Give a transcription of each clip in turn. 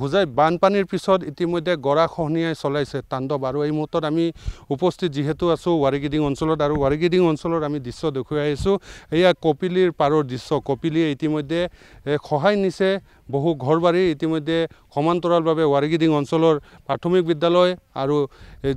হোজাই বানপানীৰ পিছত ইতিমধ্যে গৰা খহনিয়াই চলাইছে তাণ্ডৱ আৰু এই মুহূৰ্তত আমি উপস্থিত যিহেতু আছোঁ ৱাৰিগিডিং অঞ্চলত আৰু ৱাৰিগিডিং অঞ্চলত আমি দৃশ্য দেখুৱাই আহিছোঁ এয়া কপিলিৰ পাৰৰ দৃশ্য কপিলিয়ে ইতিমধ্যে সহায় নিছে বহু ঘৰ বাৰী ইতিমধ্যে সমান্তৰালভাৱে ৱাৰিগিডিং অঞ্চলৰ প্ৰাথমিক বিদ্যালয় আৰু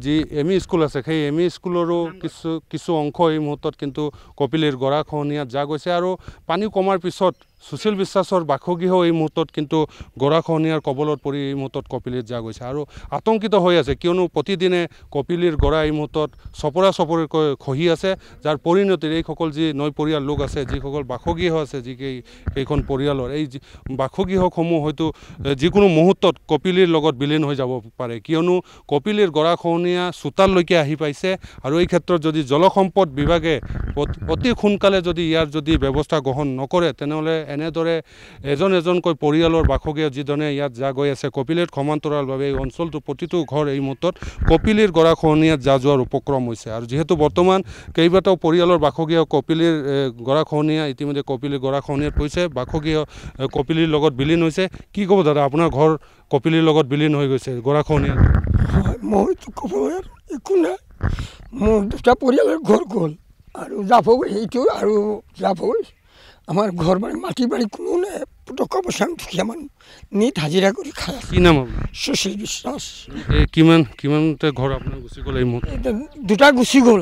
যি এম ই স্কুল আছে সেই এম ই স্কুলৰো কিছু কিছু অংশ এই মুহূৰ্তত কিন্তু কপিলিৰ গৰা খহনীয়াত যা গৈছে আৰু পানী কমাৰ পিছত সুশীল বিশ্বাসৰ বাসগৃহ এই মুহূৰ্তত কিন্তু গৰা খহনীয়াৰ কবলত পৰি এই মুহূৰ্তত কপিলিত যা গৈছে আৰু আতংকিত হৈ আছে কিয়নো প্ৰতিদিনে কপিলিৰ গৰা এই মুহূৰ্তত চপৰা চপৰিকৈ খহি আছে যাৰ পৰিণতিৰে এইসকল যি নৈ পৰিয়াল লোক আছে যিসকল বাসগৃহ আছে যি কেই কেইখন পৰিয়ালৰ এই বাসগৃহ প্ৰতিহকসমূহ হয়তো যিকোনো মুহূৰ্তত কপিলীৰ লগত বিলীন হৈ যাব পাৰে কিয়নো কপিলীৰ গৰাখহনীয়া চোতাললৈকে আহি পাইছে আৰু এই ক্ষেত্ৰত যদি জলসম্পদ বিভাগে অতি সোনকালে যদি ইয়াৰ যদি ব্যৱস্থা গ্ৰহণ নকৰে তেনেহ'লে এনেদৰে এজন এজনকৈ পৰিয়ালৰ বাসগৃহ যিধৰণে ইয়াত যা গৈ আছে কপিলীত সমান্তৰালভাৱে এই অঞ্চলটোৰ প্ৰতিটো ঘৰ এই মুহূৰ্তত কপিলীৰ গৰাখহনীয়াত জা যোৱাৰ উপক্ৰম হৈছে আৰু যিহেতু বৰ্তমান কেইবাটাও পৰিয়ালৰ বাসগৃহ কপিলীৰ গৰাখহনীয়া ইতিমধ্যে কপিলীৰ গৰাখহনীয়াত পৰিছে বাসগৃহ কপিলীৰ লগত বিলীন বিলীন হৈছে কি ক'ব দাদা আপোনাৰ ঘৰ কপিলীৰ লগত বিলীন হৈ গৈছে গৰাখহনীয়া হয় মই ক'ব আৰু একো নাই মোৰ দুটা পৰিয়ালৰ ঘৰ গ'ল আৰু যাব সেইটো আৰু যাব আমাৰ ঘৰ মানে মাটি বাৰী কোনো নাই পুতকা পইচা দুখীয়া মানুহ নিত হাজিৰা কৰি খাই কি নাম সুশীল বিশ্বাস কিমান কিমানতে ঘৰ আপোনাৰ গুচি গ'ল দুটা গুচি গ'ল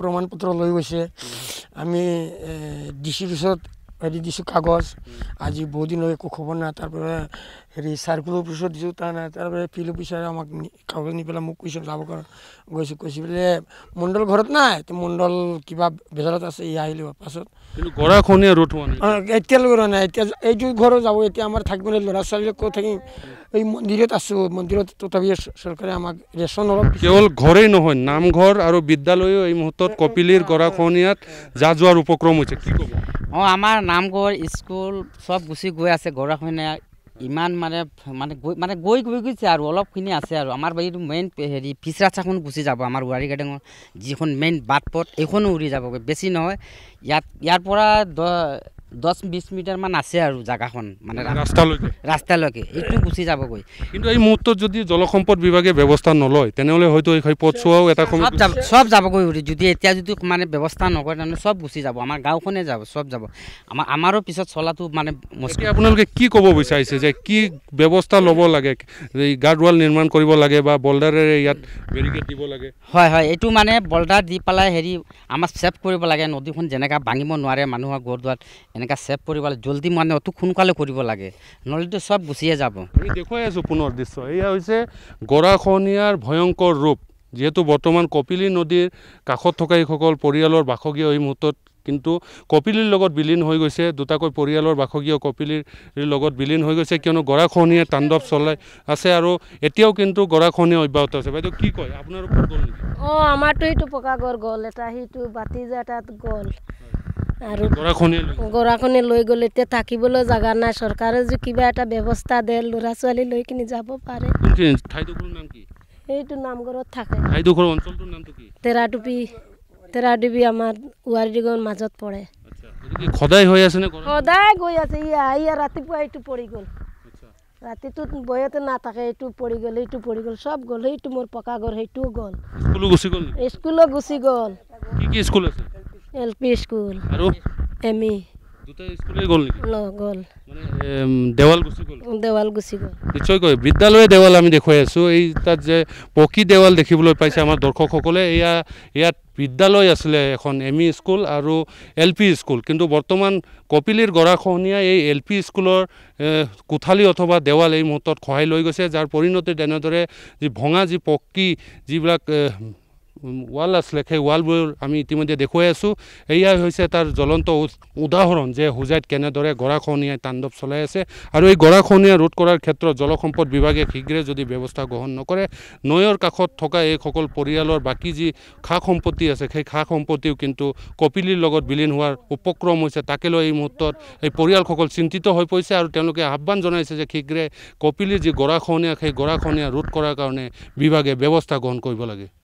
প্ৰমাণ পত্ৰ লৈ গৈছে আমি ডি চিৰ ওচৰত হেৰি দিছোঁ কাগজ আজি বহুদিনলৈ একো খবৰ নাই তাৰপৰা হেৰি চাৰ্কুলৰ অফিচত দিছোঁ তাৰ নাই তাৰপৰা ফিল্ড অফিচাৰে আমাক কাগজ নি পেলাই মোক কৈছে যাব গৈছোঁ কৈছে বোলে মণ্ডল ঘৰত নাই মণ্ডল কিবা বেজাৰত আছে ইয়াৰ আহিলোঁ পাছত এতিয়ালৈকে ৰোৱা নাই এতিয়া এইটো ঘৰত যাব এতিয়া আমাৰ থাকিব নাই ল'ৰা ছোৱালীক ক'ত থাকিম এই মন্দিৰত আছোঁ মন্দিৰত তথাপি চৰকাৰে আমাক ৰেচন অলপ কেৱল ঘৰেই নহয় নামঘৰ আৰু বিদ্যালয়ো এই মুহূৰ্তত কপিলিৰ গৰাখনীয়াত যা যোৱাৰ উপক্ৰম হৈছে কি অ আমাৰ নামঘৰ স্কুল চব গুচি গৈ আছে গৰাখনীয়া ইমান মানে মানে গৈ মানে গৈ গৈ গৈছে আৰু অলপখিনি আছে আৰু আমাৰ এইটো মেইন হেৰি ফিচৰাচাখন গুচি যাব আমাৰ ৱাৰী গাৰ্ডেঙৰ যিখন মেইন বাট পথ এইখনো উৰি যাবগৈ বেছি নহয় ইয়াত ইয়াৰ পৰা দহ দহ বিশ মিটাৰমান আছে আৰু জাগাখন মানে ৰাস্তালৈকে ৰাস্তালৈকে এইটো গুচি যাবগৈ কিন্তু এই মুহূৰ্তত যদি জলসম্পদ বিভাগে ব্যৱস্থা নলয় তেনেহ'লে হয়তো এই পথ চোৱাও এটা সময় চব যাবগৈ যদি এতিয়া যদি মানে ব্যৱস্থা নকৰে তেনেহ'লে চব গুচি যাব আমাৰ গাঁওখনে যাব চব যাব আমাৰ আমাৰো পিছত চলাটো মানে আপোনালোকে কি ক'ব বিচাৰিছে যে কি ব্যৱস্থা ল'ব লাগে এই গাৰ্ড ৱাল নিৰ্মাণ কৰিব লাগে বা বল্ডাৰেৰে ইয়াত বেৰিকেড দিব লাগে হয় হয় এইটো মানে বল্ডাৰ দি পেলাই হেৰি আমাৰ চেফ কৰিব লাগে নদীখন যেনেকৈ ভাঙিব নোৱাৰে মানুহৰ গড় দুৱাৰ এনেকা চেভ কৰিব জলদি মানে অতি সোনকালে কৰিব লাগে নহ'লেতো চব গুচিয়ে যাব আমি দেখুৱাই আছোঁ পুনৰ দৃশ্য এয়া হৈছে গৰাখহনীয়াৰ ভয়ংকৰ ৰূপ যিহেতু বৰ্তমান কপিলি নদীৰ কাষত থকা এইসকল পৰিয়ালৰ বাসগৃহ এই মুহূৰ্তত কিন্তু কপিলিৰ লগত বিলীন হৈ গৈছে দুটাকৈ পৰিয়ালৰ বাসগৃহ কপিলিৰ লগত বিলীন হৈ গৈছে কিয়নো গৰাখহনীয়াই তাণ্ডৱ চলাই আছে আৰু এতিয়াও কিন্তু গৰাখহনীয়া অব্যাহত আছে বাইদেউ কি কয় আপোনাৰ অঁ আমাৰতো সেইটো পকা গড় গ'ল এটা সেইটো বাতিজা এটাত গ'ল আৰু গৰাখনে লৈ গ'লে এতিয়া থাকিবলৈ জেগা নাই চৰকাৰে যদি কিবা এটা ব্যৱস্থা দিয়ে ল'ৰা ছোৱালী লৈ কিনে যাব পাৰে সেইটো নামঘৰত থাকে টেৰাটুপি আমাৰ ৱাৰিডিগৰ মাজত পৰে সদায় গৈ আছে ৰাতিপুৱা এইটো পৰি গ'ল ৰাতিটো বয়তে নাথাকে এইটো পৰি গ'ল এইটো পৰি গ'ল চব গ'ল সেইটো মোৰ পকা ঘৰ সেইটোও গ'ল স্কুলো গুচি গ'ল E. দেৱাল দেৱাল আমি দেখুৱাই এই তাত যে পকী দেখিবলৈ পাইছে আমাৰ দৰ্শকসকলে এয়া ইয়াত বিদ্যালয় আছিলে এখন এম ই স্কুল আৰু এল পি স্কুল কিন্তু বৰ্তমান কপিলিৰ গৰা খহনীয়া এই এল পি স্কুলৰ কোঠালী অথবা দেৱাল এই মুহূৰ্তত খহাই লৈ গৈছে যাৰ পৰিণতি তেনেদৰে যি ভঙা যি পকী যিবিলাক ৱাল আছিলে সেই ৱালবোৰ আমি ইতিমধ্যে দেখুৱাই আছোঁ এয়াই হৈছে তাৰ জ্বলন্ত উদাহৰণ যে হোজাইত কেনেদৰে গৰাখহনীয়াই তাণ্ডৱ চলাই আছে আৰু এই গৰাখহনীয়া ৰোধ কৰাৰ ক্ষেত্ৰত জলসম্পদ বিভাগে শীঘ্ৰে যদি ব্যৱস্থা গ্ৰহণ নকৰে নৈৰ কাষত থকা এইসকল পৰিয়ালৰ বাকী যি খা সম্পত্তি আছে সেই খা সম্পত্তিও কিন্তু কপিলিৰ লগত বিলীন হোৱাৰ উপক্ৰম হৈছে তাকে লৈ এই মুহূৰ্তত এই পৰিয়ালসকল চিন্তিত হৈ পৰিছে আৰু তেওঁলোকে আহ্বান জনাইছে যে শীঘ্ৰে কপিলিৰ যি গৰাখহনীয়া সেই গৰাখহনীয়া ৰোধ কৰাৰ কাৰণে বিভাগে ব্যৱস্থা গ্ৰহণ কৰিব লাগে